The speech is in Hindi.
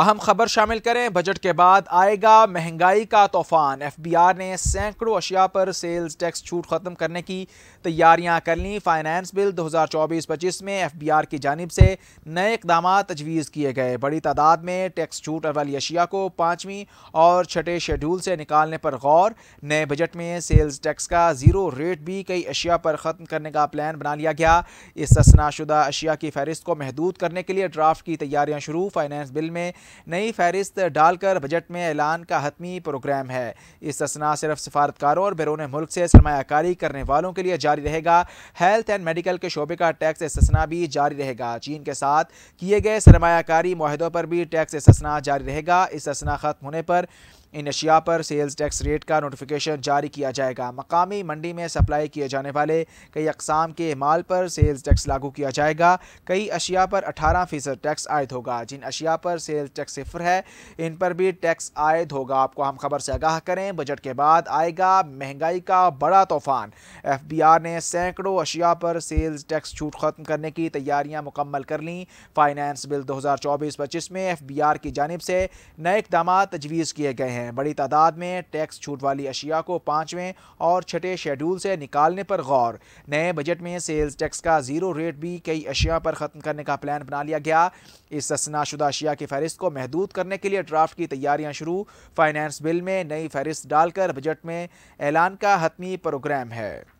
अहम खबर शामिल करें बजट के बाद आएगा महंगाई का तूफान एफ बी आर ने सैकड़ों अशिया पर सेल्स टैक्स छूट खत्म करने की तैयारियां कर ली फाइनेंस बिल 2024-25 में एफ बी आर की जानब से नए इकदाम तजवीज़ किए गए बड़ी तादाद में टैक्स छूट वाली अशिया को पाँचवीं और छठे शेड्यूल से निकालने पर गौर नए बजट में सेल्स टैक्स का ज़ीरो रेट भी कई अशिया पर ख़त्म करने का प्लान बना लिया गया इस ससनाशुदा अशिया की फहरिस्त को महदूद करने के लिए ड्राफ्ट की तैयारियाँ शुरू फाइनेंस बिल में नई फहरिस्त डालकर बजट में ऐलान का हतमी प्रोग्राम है इस इसना सिर्फ सफारतकारों और बैरून मुल्क से सरमाकारी करने वालों के लिए जारी रहेगा हेल्थ एंड मेडिकल के शोबे का टैक्स इसना भी जारी रहेगा चीन के साथ किए गए सरमाकारी माहदों पर भी टैक्स इसना जारी रहेगा इसना ख़त्म होने पर इन अशिया पर सेल्स टैक्स रेट का नोटिफिकेशन जारी किया जाएगा मकामी मंडी में सप्लाई किए जाने वाले कई अकसाम के माल पर सेल्स टैक्स लागू किया जाएगा कई अशिया पर अठारह फ़ीसद टैक्स आयद होगा जिन अशिया पर सेल्स टैक्स सिफर है इन पर भी टैक्स आयद होगा आपको हम खबर से आगाह करें बजट के बाद आएगा महंगाई का बड़ा तूफान एफ बी आर ने सैकड़ों अशिया पर सेल्स टैक्स छूट खत्म करने की तैयारियाँ मुकम्मल कर लीं फाइनेंस बिल दो हज़ार चौबीस पच्चीस में एफ बी आर की जानब से नए इकदाम तजवीज़ किए गए हैं हैं बड़ी तादाद में टैक्स छूट वाली अशिया को पाँचवें और छठे शेड्यूल से निकालने पर गौर नए बजट में सेल्स टैक्स का ज़ीरो रेट भी कई अशिया पर ख़त्म करने का प्लान बना लिया गया इस सस्नाशुदा अशिया की फहरिस्त को महदूद करने के लिए ड्राफ्ट की तैयारियाँ शुरू फाइनेंस बिल में नई फहरिस्त डालकर बजट में ऐलान का हतमी प्रोग्राम है